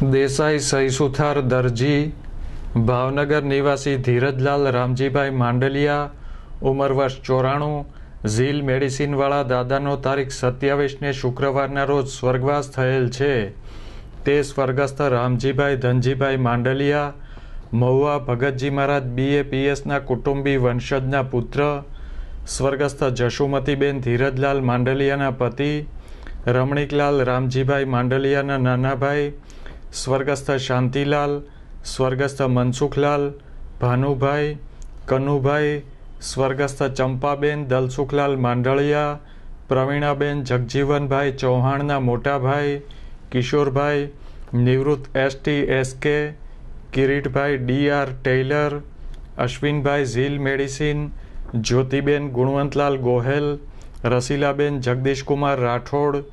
દેસાઈ સહીસુથાર દરજી ભાવનગર નિવાસી ધીરજલાલ રામજીભાઈ માંડલિયા ઉંમર વર્ષ ચોરાણું ઝીલ મેડિસિનવાળા દાદાનો તારીખ સત્યાવીસને શુક્રવારના રોજ સ્વર્ગવાસ થયેલ છે તે સ્વર્ગસ્થ રામજીભાઈ ધનજીભાઈ માંડલિયા મહુઆ ભગતજી મહારાજ બીએ પીએસના કુટુંબી વંશજના પુત્ર સ્વર્ગસ્થ જશુમતીબેન ધીરજલાલ માંડલિયાના પતિ રમણીકલાલ રામજીભાઈ માંડલિયાના નાના ભાઈ સ્વર્ગસ્થ શાંતિલાલ સ્વર્ગસ્થ મનસુખલાલ ભાનુભાઈ કનુભાઈ સ્વર્ગસ્થ ચંપાબેન દલસુખલાલ માંડળિયા પ્રવીણાબેન જગજીવનભાઈ ચૌહાણના મોટાભાઈ કિશોરભાઈ નિવૃત્ત ST SK Kiritbhai D R Tailor Ashwinbhai Zeel medicine Jyotiben Gunvantlal Gohel Rasilaben Jagdishkumar Rathod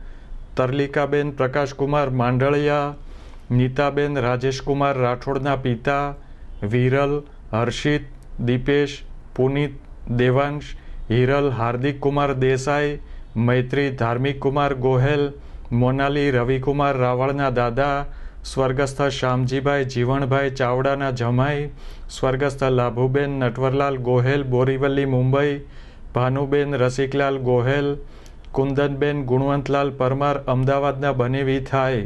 Tarlikaben Prakashkumar Mandaliya Nitaben Rajeshkumar રાઠોડના પિતા વિરલ હર્ષિત દીપેશ પુનિત દેવાંશ હિરલ હાર્દિક કુમાર દેસાઈ મૈત્રી ધાર્મિક કુમાર ગોહેલ મોનાલી રવિકુમાર રાવળના દાદા સ્વર્ગસ્થ શ્યામજીભાઈ જીવણભાઈ ચાવડાના જમાઈ સ્વર્ગસ્થ લાભુબેન નટવરલાલ ગોહેલ બોરીવલ્લી મુંબઈ ભાનુબેન રસિકલાલ ગોહેલ કુંદનબેન ગુણવંતલાલ પરમાર અમદાવાદના બનેવી થાય